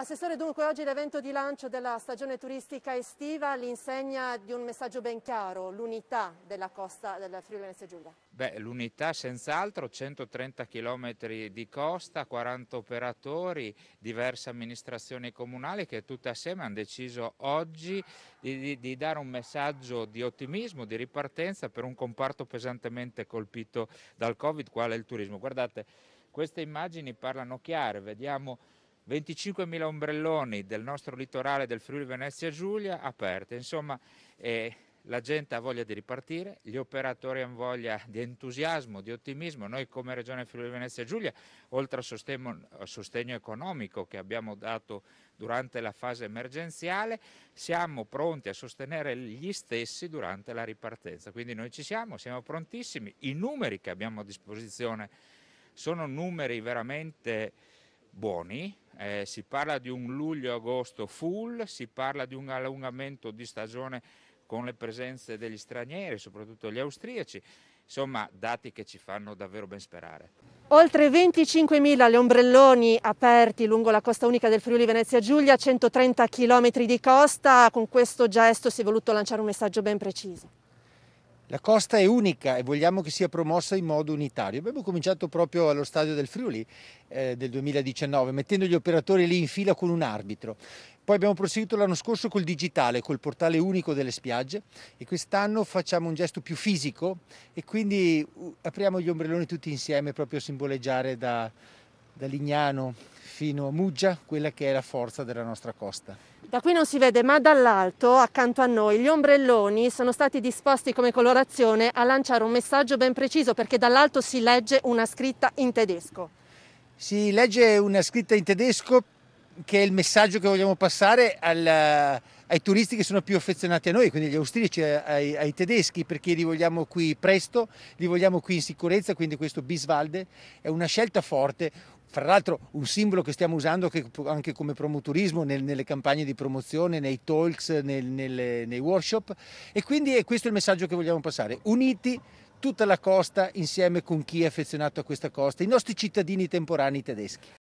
Assessore, dunque oggi l'evento di lancio della stagione turistica estiva l'insegna di un messaggio ben chiaro, l'unità della costa del Friuli Venezia Giulia. Beh, l'unità senz'altro, 130 km di costa, 40 operatori, diverse amministrazioni comunali che tutte assieme hanno deciso oggi di, di, di dare un messaggio di ottimismo, di ripartenza per un comparto pesantemente colpito dal Covid, quale è il turismo. Guardate, queste immagini parlano chiare, vediamo 25.000 ombrelloni del nostro litorale del Friuli Venezia Giulia aperte, insomma eh, la gente ha voglia di ripartire, gli operatori hanno voglia di entusiasmo, di ottimismo, noi come Regione Friuli Venezia Giulia, oltre al sostegno, sostegno economico che abbiamo dato durante la fase emergenziale, siamo pronti a sostenere gli stessi durante la ripartenza, quindi noi ci siamo, siamo prontissimi, i numeri che abbiamo a disposizione sono numeri veramente buoni, eh, si parla di un luglio-agosto full, si parla di un allungamento di stagione con le presenze degli stranieri, soprattutto gli austriaci, insomma dati che ci fanno davvero ben sperare. Oltre 25.000 le ombrelloni aperti lungo la costa unica del Friuli Venezia Giulia, 130 km di costa, con questo gesto si è voluto lanciare un messaggio ben preciso. La costa è unica e vogliamo che sia promossa in modo unitario. Abbiamo cominciato proprio allo stadio del Friuli eh, del 2019, mettendo gli operatori lì in fila con un arbitro. Poi abbiamo proseguito l'anno scorso col digitale, col portale unico delle spiagge e quest'anno facciamo un gesto più fisico e quindi uh, apriamo gli ombrelloni tutti insieme proprio a simboleggiare da, da Lignano fino a Muggia quella che è la forza della nostra costa. Da qui non si vede, ma dall'alto, accanto a noi, gli ombrelloni sono stati disposti come colorazione a lanciare un messaggio ben preciso perché dall'alto si legge una scritta in tedesco. Si legge una scritta in tedesco che è il messaggio che vogliamo passare al, eh, ai turisti che sono più affezionati a noi, quindi agli austriaci, eh, ai, ai, tedeschi, perché li vogliamo qui presto, li vogliamo qui in sicurezza, quindi questo Biswalde è una scelta forte, fra l'altro un simbolo che stiamo usando anche come promoturismo nelle campagne di promozione, nei talks, nei workshop e quindi è questo il messaggio che vogliamo passare, uniti tutta la costa insieme con chi è affezionato a questa costa, i nostri cittadini temporanei tedeschi.